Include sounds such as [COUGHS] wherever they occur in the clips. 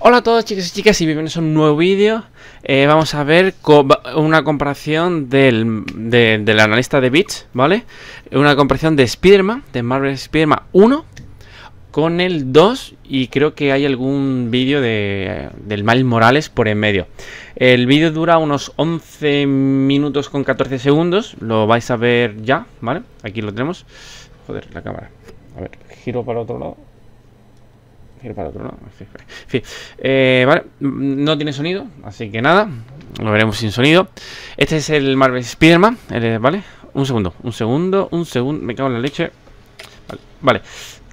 Hola a todos chicas y chicas y bienvenidos a un nuevo vídeo. Eh, vamos a ver una comparación del, de, analista de bits, ¿vale? Una comparación de spiderman de Marvel spider 1 con el 2 y creo que hay algún vídeo de, del Miles Morales por en medio. El vídeo dura unos 11 minutos con 14 segundos, lo vais a ver ya, ¿vale? Aquí lo tenemos. Joder, la cámara. A ver, giro para otro lado. Eh, ¿no? tiene sonido, así que nada. Lo veremos sin sonido. Este es el Marvel Spider-Man, eh, ¿vale? Un segundo, un segundo, un segundo. Me cago en la leche. Vale,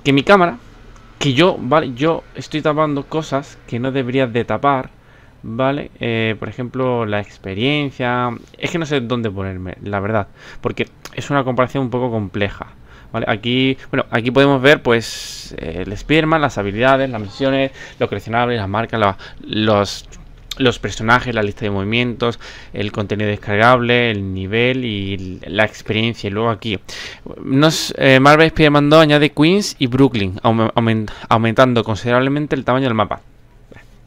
Que mi cámara, que yo, ¿vale? Yo estoy tapando cosas que no debería de tapar. ¿vale? Eh, por ejemplo, la experiencia. Es que no sé dónde ponerme, la verdad. Porque es una comparación un poco compleja. Aquí, bueno, aquí podemos ver pues eh, el Spearman, las habilidades, las misiones, los coleccionables, las marcas, los los personajes, la lista de movimientos, el contenido descargable, el nivel y la experiencia. Y luego aquí, nos, eh, Marvel Spider-Man 2 añade Queens y Brooklyn, aumentando considerablemente el tamaño del mapa.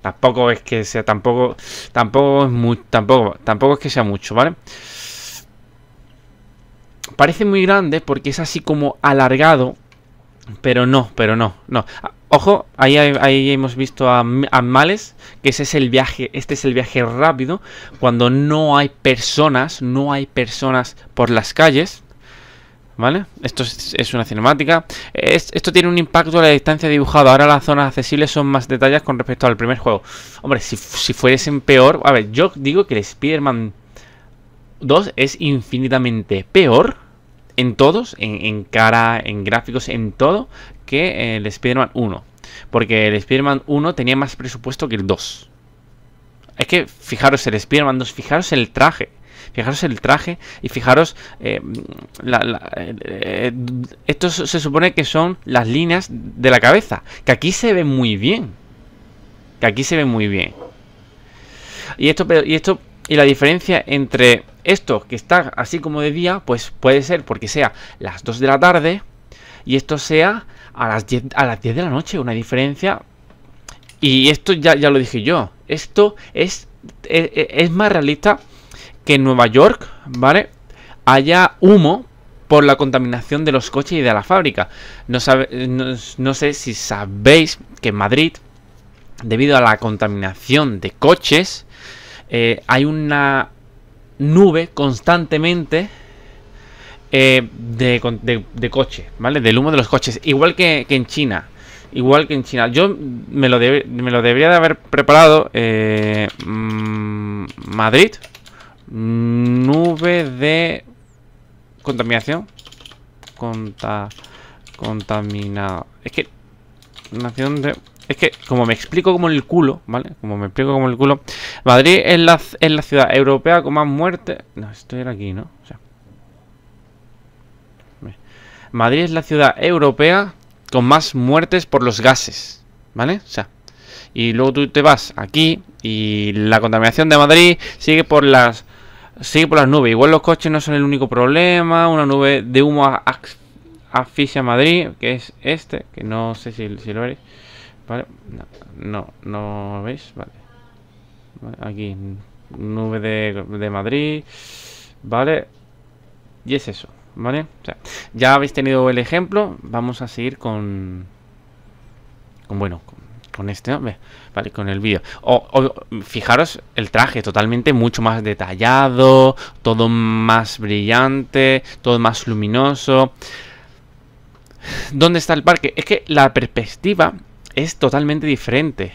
Tampoco es que sea, tampoco, tampoco tampoco, tampoco es que sea mucho, ¿vale? Parece muy grande porque es así como alargado. Pero no, pero no, no. Ah, ojo, ahí, hemos visto a, Males, que ese es el viaje, este es el viaje rápido, cuando no hay personas, no hay personas por las calles. ¿Vale? Esto es, una cinemática. esto tiene un impacto a la distancia dibujada. Ahora las zonas accesibles son más detalles con respecto al primer juego. Hombre, si, si fuesen peor. A ver, yo digo que el Spider-Man 2 es infinitamente peor en todos, en, cara, en gráficos, en todo, que eh, el Spider-Man 1. Porque el Spider-Man 1 tenía más presupuesto que el 2. Es que fijaros el Spider-Man 2, fijaros el traje. Fijaros el traje y fijaros. esto eh, eh, estos se supone que son las líneas de la cabeza. Que aquí se ve muy bien. Que aquí se ve muy bien. Y esto, y esto. Y la diferencia entre esto que está así como de día, pues puede ser porque sea las 2 de la tarde y esto sea a las 10, a las 10 de la noche, una diferencia. Y esto ya, ya lo dije yo, esto es, e, e, es, más realista que en Nueva York, ¿vale? Haya humo por la contaminación de los coches y de la fábrica. No, no, sé si sabéis que en Madrid, debido a la contaminación de coches, eh, hay una nube constantemente eh, de, coche, ¿vale? Del humo de los coches, igual que, en China. Igual que en China. Yo me lo, me lo debería de haber preparado eh, mm, Madrid. Nube de contaminación. Conta, contaminado. Es que... Nación de es que, como me explico como el culo, ¿vale? Como me explico como el culo. Madrid es la, es la ciudad europea con más muerte No, estoy aquí, ¿no? Madrid es la ciudad europea con más muertes por los gases, ¿vale? O sea, y luego tú te vas aquí y la contaminación de Madrid sigue por las sigue por las nubes. Igual los coches no son el único problema, una nube de humo asfixia Madrid, que es este, que no sé si, si lo veréis. Vale, no, no, veis, vale. Aquí, nube de, Madrid, vale. Y es eso, ¿vale? ya habéis tenido el ejemplo, vamos a seguir con... Con, bueno, con, este, ¿no? Vale, con el vídeo. o, fijaros el traje, totalmente mucho más detallado, todo más brillante, todo más luminoso. ¿Dónde está el parque? Es que la perspectiva es totalmente diferente.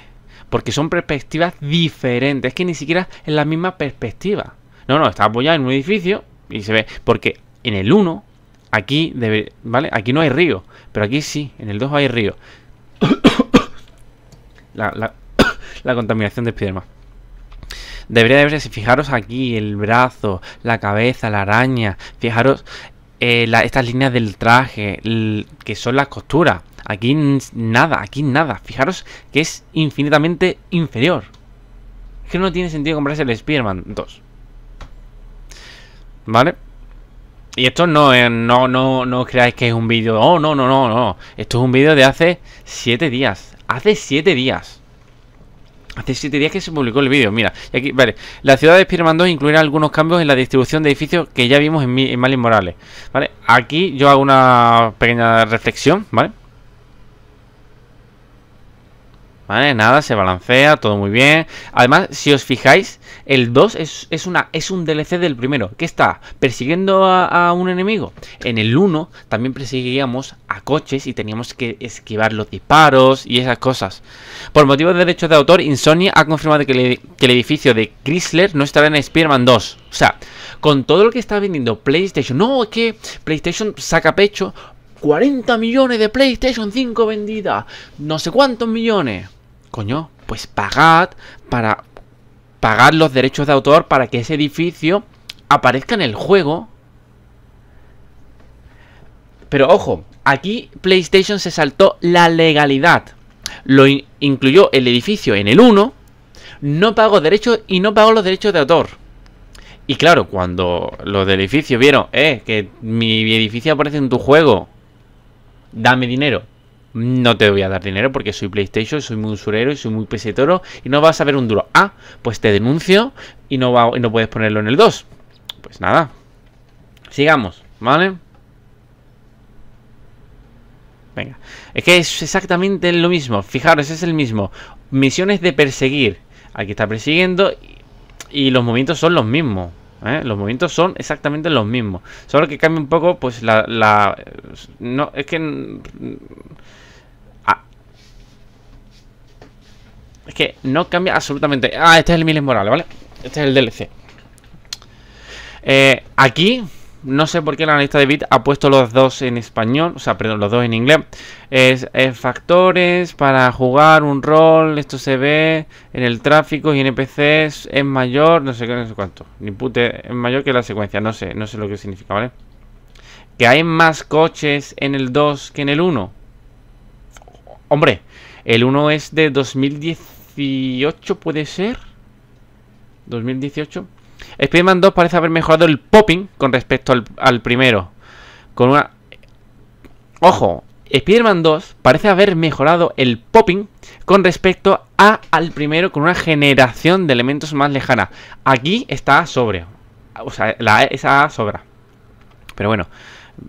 Porque son perspectivas diferentes. Es que ni siquiera es la misma perspectiva. No, no, está apoyado en un edificio y se ve. Porque en el 1, aquí, ¿vale? Aquí no hay río. Pero aquí sí, en el 2 hay río. [COUGHS] [COUGHS] la, contaminación de Spiderman. Debería de si fijaros aquí, el brazo, la cabeza, la araña. Fijaros eh, estas líneas del traje, que son las costuras. Aquí nada, aquí nada. Fijaros que es infinitamente inferior. Es que no tiene sentido comprarse el Spider-Man 2. ¿Vale? Y esto no, es, no, no, no creáis que es un vídeo. Oh, no, no, no, no. Esto es un vídeo de hace 7 días. Hace 7 días. Hace siete días que se publicó el vídeo, mira. aquí, vale. La ciudad de Spiderman 2 incluirá algunos cambios en la distribución de edificios que ya vimos en, mi, en Malin Morales. ¿Vale? Aquí yo hago una pequeña reflexión, ¿vale? ¿Vale? Nada, se balancea, todo muy bien. Además, si os fijáis, el 2 es, una, es un DLC del primero, que está persiguiendo a, un enemigo. En el 1 también perseguíamos a coches y teníamos que esquivar los disparos y esas cosas. Por motivos de derechos de autor, Insomnia ha confirmado que, el edificio de Chrysler no estará en Spiderman 2. O sea, con todo lo que está vendiendo PlayStation, no, es que PlayStation saca pecho. 40 millones de PlayStation 5 vendida. No sé cuántos millones. Coño, pues pagad para pagar los derechos de autor para que ese edificio aparezca en el juego. Pero ojo, aquí PlayStation se saltó la legalidad. Lo incluyó el edificio en el 1, no pagó derechos y no pagó los derechos de autor. Y claro, cuando los del edificio vieron, eh, que mi edificio aparece en tu juego, dame dinero no te voy a dar dinero porque soy PlayStation, soy muy usurero y soy muy pesetoro y no vas a ver un duro. Ah, pues te denuncio y no, va, no puedes ponerlo en el 2. Pues nada. Sigamos, ¿vale? Venga. Es que es exactamente lo mismo. Fijaros, es el mismo. Misiones de perseguir. Aquí está persiguiendo y, los movimientos son los mismos. ¿eh? Los movimientos son exactamente los mismos. Solo que cambia un poco, pues la no, es que Es que no cambia absolutamente. Ah, este es el Miles Morales, ¿vale? Este es el DLC. Eh, aquí, no sé por qué la analista de Bit ha puesto los dos en español, o sea, perdón, los dos en inglés. Es, factores para jugar un rol, esto se ve en el tráfico y en NPCs es mayor, no sé qué, no sé cuánto. Ni pute, es mayor que la secuencia, no sé, no sé lo que significa, ¿vale? Que hay más coches en el 2 que en el 1. Hombre, el 1 es de 2017. 2018 puede ser. 2018. Spider-Man 2 parece haber mejorado el popping con respecto al, primero. Con una... Ojo, Spider-Man 2 parece haber mejorado el popping con respecto a al primero con una generación de elementos más lejana. Aquí está sobre. O sea, esa sobra. Pero bueno,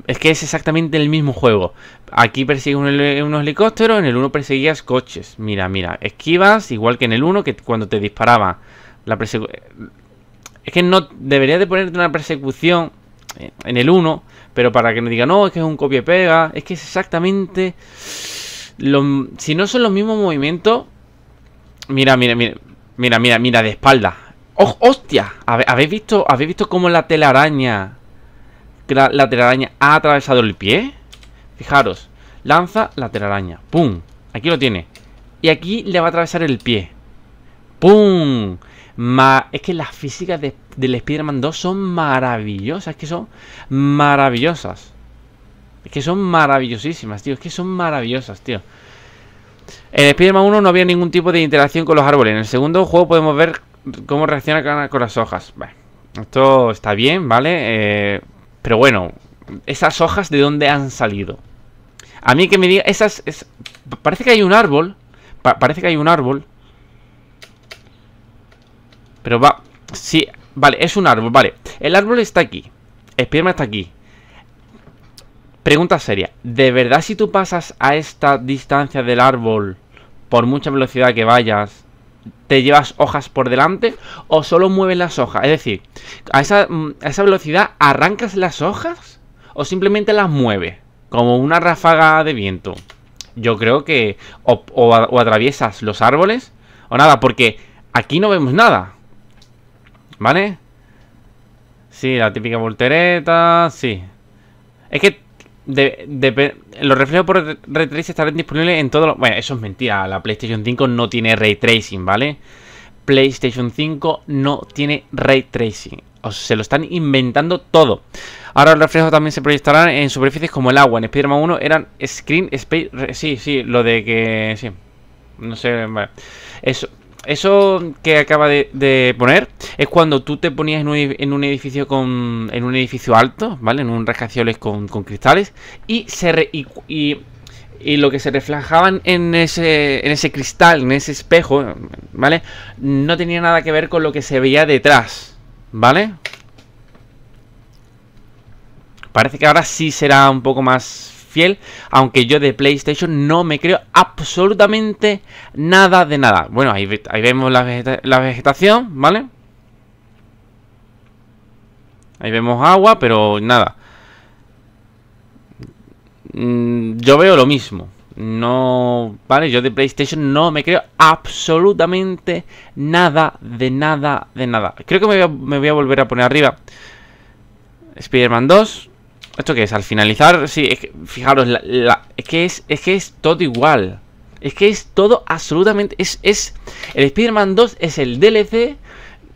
es que es exactamente el mismo juego. Aquí persigues unos helicópteros, en el 1 perseguías coches. Mira, mira, esquivas, igual que en el 1, que cuando te disparaba. La es que no debería de ponerte una persecución en el 1, pero para que no diga, no, es que es un copia y pega, es que es exactamente... si no son los mismos movimientos... Mira, mira, mira, mira, mira, mira, de espalda. ¡Oh, ¡Hostia! ¿Habéis visto, ¿Habéis visto cómo la telaraña la, telaraña ha atravesado el pie. Fijaros, lanza la telaraña. ¡Pum! Aquí lo tiene. Y aquí le va a atravesar el pie. ¡Pum! es que las físicas de, del Spider-Man 2 son maravillosas. Es que son maravillosas. Es que son maravillosísimas, tío. Es que son maravillosas, tío. En Spider-Man 1 no había ningún tipo de interacción con los árboles. En el segundo juego podemos ver cómo reacciona con las hojas. esto está bien, ¿vale? Eh, pero bueno, esas hojas de dónde han salido. A mí que me diga, esas, parece que hay un árbol, parece que hay un árbol. Pero va, sí, vale, es un árbol, vale. El árbol está aquí, Spiderman está aquí. Pregunta seria, ¿de verdad si tú pasas a esta distancia del árbol, por mucha velocidad que vayas, te llevas hojas por delante o solo mueves las hojas. Es decir, a esa, mm, a esa velocidad arrancas las hojas o simplemente las mueves como una ráfaga de viento. Yo creo que o, o atraviesas los árboles o nada, porque aquí no vemos nada. ¿Vale? Sí, la típica voltereta, sí. Es que los reflejos por ray tracing estarán disponibles en todos los... Bueno, eso es mentira. La PlayStation 5 no tiene ray tracing, ¿vale? PlayStation 5 no tiene ray tracing. O sea, se lo están inventando todo. Ahora los reflejos también se proyectarán en superficies como el agua. En Spider-Man 1 eran screen space... Sí, sí, lo de que... Sí. No sé... Bueno. Eso eso que acaba de, poner es cuando tú te ponías en un, edificio con en un edificio alto, ¿vale? En un rascacielos con, cristales y se lo que se reflejaban en ese en ese cristal, en ese espejo, ¿vale? No tenía nada que ver con lo que se veía detrás, ¿vale? Parece que ahora sí será un poco más aunque yo de PlayStation no me creo absolutamente nada de nada. Bueno, ahí, vemos la, vegetación, ¿vale? Ahí vemos agua, pero nada. Mm, yo veo lo mismo. No, vale, yo de PlayStation no me creo absolutamente nada, de nada, de nada. Creo que me voy a, me voy a volver a poner arriba Spider-Man 2. ¿Esto qué es? Al finalizar, sí, fijaros, es, que es, es que es todo igual. Es que es todo absolutamente... Es, es, el Spider-Man 2 es el DLC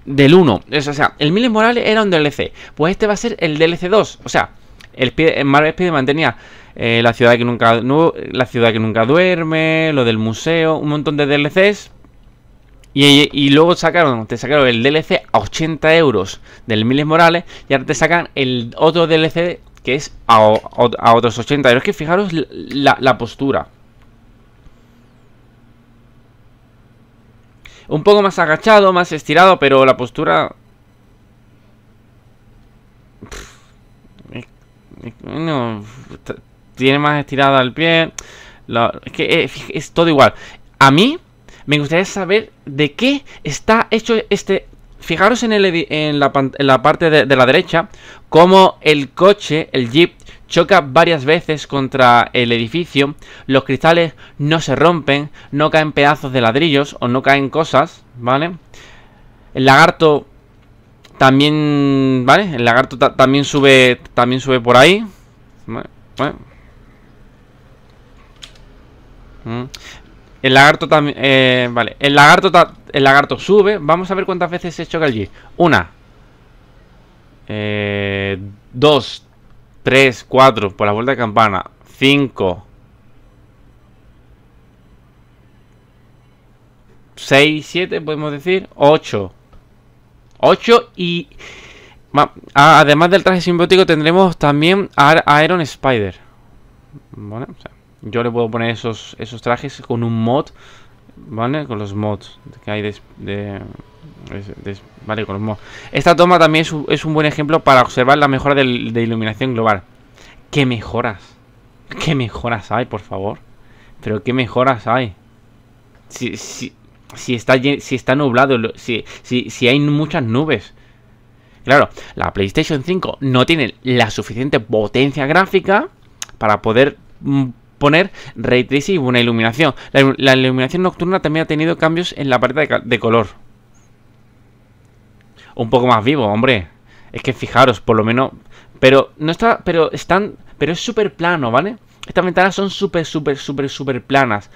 del 1. o sea, el Miles Morales era un DLC. Pues este va a ser el DLC 2. O sea, el, Marvel Spider-Man tenía eh, la, ciudad que nunca, la ciudad que nunca duerme, lo del museo, un montón de DLCs. Y, luego sacaron, te sacaron el DLC a 80 euros del Miles Morales y ahora te sacan el otro DLC que es a, otros 80. Pero es que fijaros la, postura. Un poco más agachado, más estirado, pero la postura... No, tiene más estirada el pie. es que eh, es todo igual. A mí me gustaría saber de qué está hecho este fijaros en, la, parte de, la derecha, como el coche, el jeep, choca varias veces contra el edificio, los cristales no se rompen, no caen pedazos de ladrillos o no caen cosas, ¿vale? El lagarto también, ¿vale? El lagarto también sube, también sube por ahí. Mm. El lagarto también, eh, vale, el lagarto el lagarto sube. Vamos a ver cuántas veces se choca el jeep Una. Eh, dos. Tres. Cuatro. Por la vuelta de campana. Cinco. Seis. Siete, podemos decir. Ocho. Ocho y... Además del traje simbótico tendremos también a Iron Spider. yo le puedo poner esos, esos trajes con un mod ¿Vale? Con los mods que hay de... vale, con los mods. Esta toma también es, un buen ejemplo para observar la mejora de, iluminación global. ¿Qué mejoras? ¿Qué mejoras hay, por favor? Pero ¿qué mejoras hay? Si, si, si, está, si está nublado, si, si, si hay muchas nubes. Claro, la PlayStation 5 no tiene la suficiente potencia gráfica para poder mm, poner ray tracing y una iluminación. La, iluminación nocturna también ha tenido cambios en la parte de, color. Un poco más vivo, hombre. Es que fijaros, por lo menos... Pero no está... Pero están... Pero es súper plano, ¿vale? Estas ventanas son súper, súper, súper, súper planas.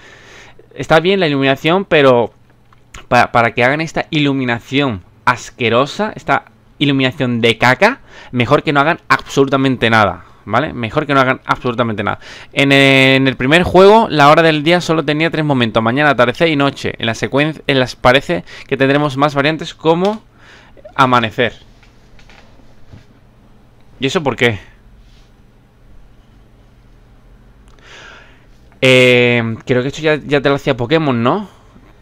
Está bien la iluminación, pero... Para, para que hagan esta iluminación asquerosa, esta iluminación de caca, mejor que no hagan absolutamente nada. ¿vale? Mejor que no hagan absolutamente nada. E, en el, primer juego, la hora del día solo tenía tres momentos, mañana, tarde y noche. En la secuencia, en las parece que tendremos más variantes como amanecer. ¿Y eso por qué? Eh, creo que esto ya, ya te lo hacía Pokémon, ¿no?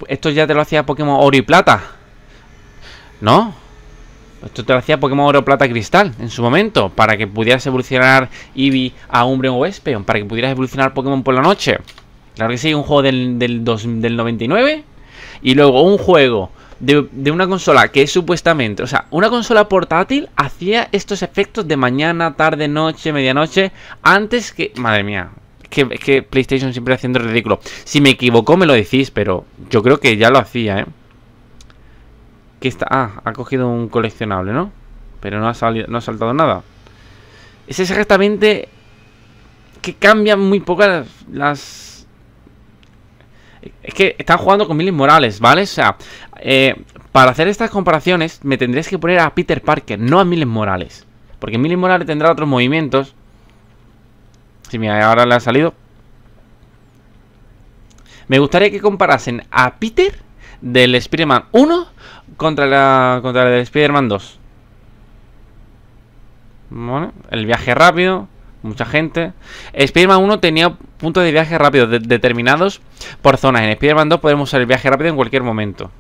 Esto ya te lo hacía Pokémon Oro y Plata. ¿No? Esto te lo hacía Pokémon Oro, Plata, Cristal en su momento, para que pudieras evolucionar Eevee a Umbreon o Espeon, para que pudieras evolucionar Pokémon por la noche. Claro que sí, un juego del, del, 99 y luego un juego de, una consola que supuestamente, o sea, una consola portátil hacía estos efectos de mañana, tarde, noche, medianoche, antes que... Madre mía, que, que PlayStation siempre haciendo ridículo. Si me equivoco me lo decís, pero yo creo que ya lo hacía, ¿eh? está? Ah, ha cogido un coleccionable, ¿no? Pero no ha, salido, no ha saltado nada. Es exactamente que cambian muy pocas las... Es que están jugando con Miles Morales, ¿vale? O sea, eh, para hacer estas comparaciones me tendrías que poner a Peter Parker, no a Miles Morales. Porque Miles Morales tendrá otros movimientos. Si mira, ahora le ha salido. Me gustaría que comparasen a Peter del Spider-Man 1 contra, la, contra el del spider 2. Bueno, el viaje rápido, mucha gente. Spider-Man 1 tenía puntos de viaje rápido determinados por zonas. En Spider-Man 2 podemos usar el viaje rápido en cualquier momento.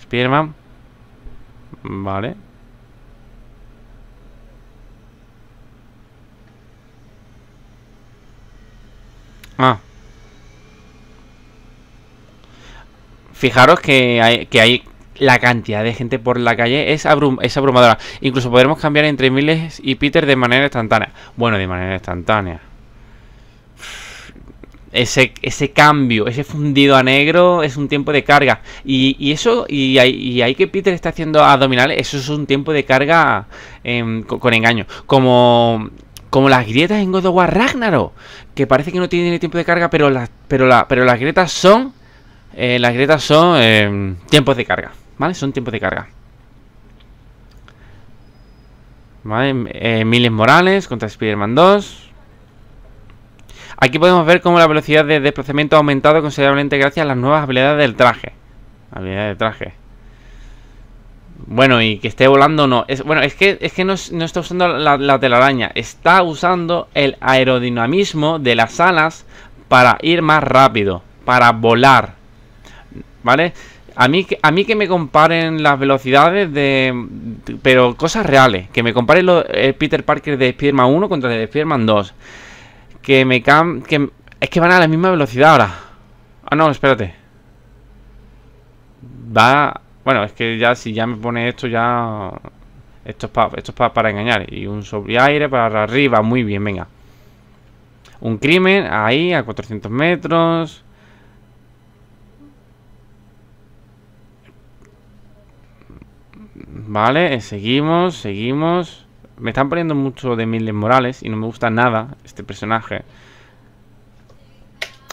spider Vale. Ah. Fijaros que hay, la cantidad de gente por la calle es, abrumadora. Incluso podremos cambiar entre Miles y Peter de manera instantánea. Bueno, de manera instantánea. Ese, ese cambio, ese fundido a negro es un tiempo de carga. Y, eso, y ahí, que Peter está haciendo abdominales, eso es un tiempo de carga em, con, engaño. Como como las grietas en God of War Ragnarok, que parece que no tiene tiempo de carga, pero las, pero la, pero las grietas son eh, las grietas son eh, tiempos de carga, ¿vale? Son tiempos de carga. Eh, miles Morales contra Spider-Man 2. Aquí podemos ver cómo la velocidad de desplazamiento ha aumentado considerablemente gracias a las nuevas habilidades del traje. Habilidades del traje. Bueno, y que esté volando no. Es, bueno, es que, que no, está usando la, telaraña. Está usando el aerodinamismo de las alas para ir más rápido. Para volar. ¿vale? A mí, a mí que me comparen las velocidades de... pero cosas reales. Que me comparen los, Peter Parker de Spider-Man 1 contra el de Spider-Man 2. Que me cam... Que, es que van a la misma velocidad ahora. Ah, no, espérate. Va... Bueno, es que ya si ya me pone esto ya... Esto es, esto para engañar. Y un sobre aire para arriba. Muy bien, venga. Un crimen ahí a 400 metros. Vale, eh, seguimos, seguimos. Me están poniendo mucho de Miles Morales y no me gusta nada este personaje.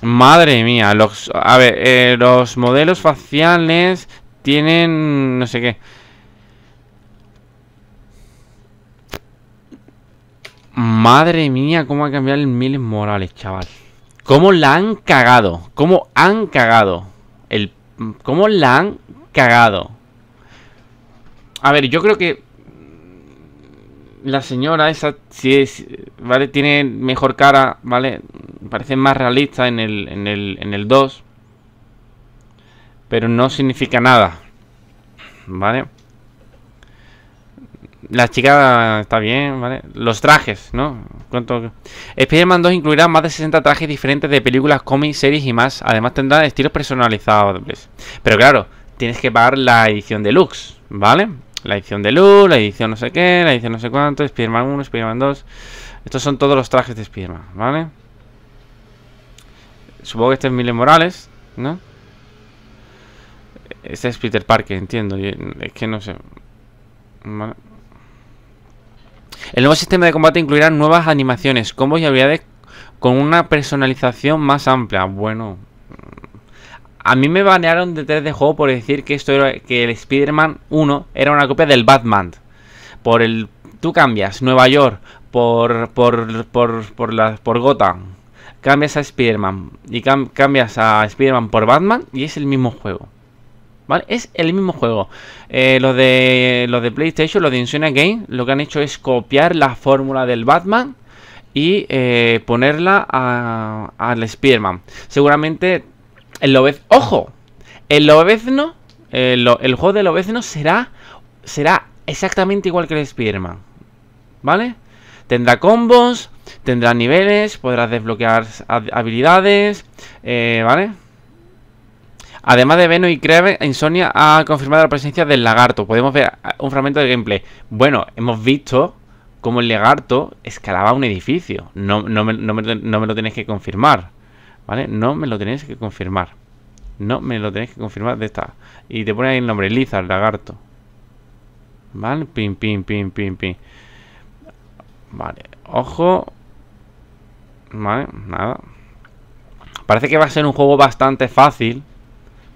Madre mía, los, a ver, eh, los modelos faciales tienen no sé qué. Madre mía, cómo ha cambiado el Miles Morales, chaval. Cómo la han cagado, cómo han cagado. El cómo la han cagado. A ver, yo creo que la señora esa sí es, ¿vale? Tiene mejor cara, ¿vale? Parece más realista en el, 2. Pero no significa nada, ¿vale? La chica está bien, ¿vale? Los trajes, ¿no? ¿Cuánto? Spider-Man 2 incluirá más de 60 trajes diferentes de películas, cómics, series y más. Además tendrá estilos personalizados. Pero claro, tienes que pagar la edición deluxe, ¿vale? la edición de luz, la edición no sé qué, la edición no sé cuánto, Spider-Man 1, Spider-Man 2. Estos son todos los trajes de spider ¿vale? Supongo que este es Miles Morales, ¿no? Este es Peter Parker, entiendo. Mm, es que no sé. El nuevo sistema de combate incluirá nuevas animaciones, combos y habilidades con una personalización más amplia. Bueno, a mí me banearon de 3 de juego por decir que esto era, que el Spider-Man 1 era una copia del Batman. Por el tú cambias Nueva York por por por por, la, por Gotham. Cambias a Spider-Man y cambias a Spider-Man por Batman y es el mismo juego. ¿Vale? Es el mismo juego. Eh, los, de, los de PlayStation, los de Insomniac Game, lo que han hecho es copiar la fórmula del Batman y eh, ponerla al Spider-Man. Seguramente el lobezno. ¡Ojo! El lobezno. El, el juego del lobezno será. Será exactamente igual que el spider ¿Vale? Tendrá combos, tendrá niveles, podrás desbloquear habilidades, eh, ¿vale? Además de Venom y Creve, Insomnia ha confirmado la presencia del lagarto. Podemos ver un fragmento de gameplay. Bueno, hemos visto cómo el lagarto escalaba un edificio. No, me, lo tienes que confirmar. ¿Vale? No me lo tenéis que confirmar. No me lo tenéis que confirmar de esta. Y te pone ahí el nombre, Lizard, lagarto. ¿Vale? Pin, pin, pin, pin, pin. Vale, ojo. Vale, nada. Parece que va a ser un juego bastante fácil.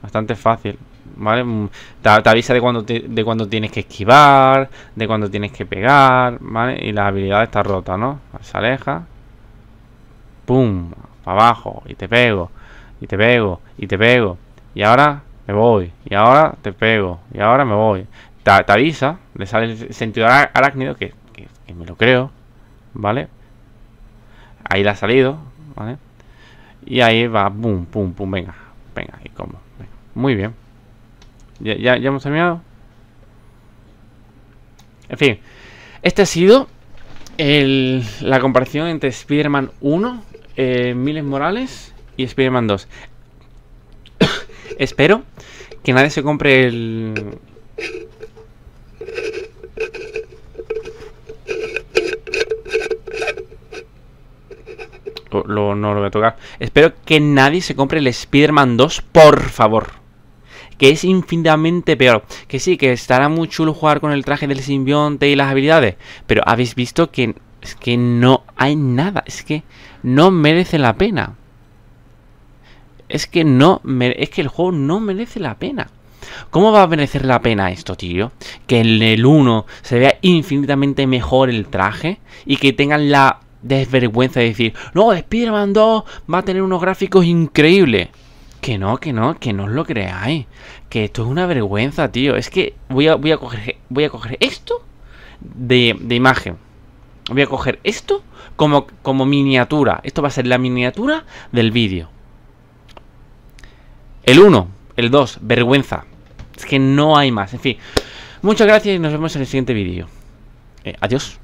Bastante fácil. ¿Vale? Mm, te, avisa de cuando, de cuando tienes que esquivar, de cuando tienes que pegar, ¿vale? Y la habilidad está rota, ¿no? Se aleja. ¡Pum! abajo, y te pego, y te pego, y te pego, y ahora me voy, y ahora te pego, y ahora me voy. Te, le sale el sentido arácnido, que, que, me lo creo, ¿vale? Ahí la ha salido, ¿vale? Y ahí va, pum, pum, pum, venga, venga, y como. Muy bien. ¿Ya, ya, hemos terminado. En fin, este ha sido el, la comparación entre spiderman 1 eh, Miles Morales y Spider-Man 2. [COUGHS] Espero que nadie se compre el... no lo voy a tocar. Espero que nadie se compre el Spider-Man 2, por favor que es infinitamente peor. Que sí, que estará muy chulo jugar con el traje del simbionte y las habilidades, pero habéis visto que, es que no hay nada, es que no merece la pena. Es que no, es que el juego no merece la pena. ¿Cómo va a merecer la pena esto, tío? Que en el 1 se vea infinitamente mejor el traje y que tengan la desvergüenza de decir, no, Spider-Man 2 va a tener unos gráficos increíbles. Que no, que no, que no os lo creáis. Que esto es una vergüenza, tío. Es que voy a, voy a, coger, voy a esto de, de imagen. Voy a coger esto como, como miniatura. Esto va a ser la miniatura del vídeo. El 1, el 2, vergüenza. Es que no hay más. En fin, muchas gracias y nos vemos en el siguiente vídeo. Eh, adiós.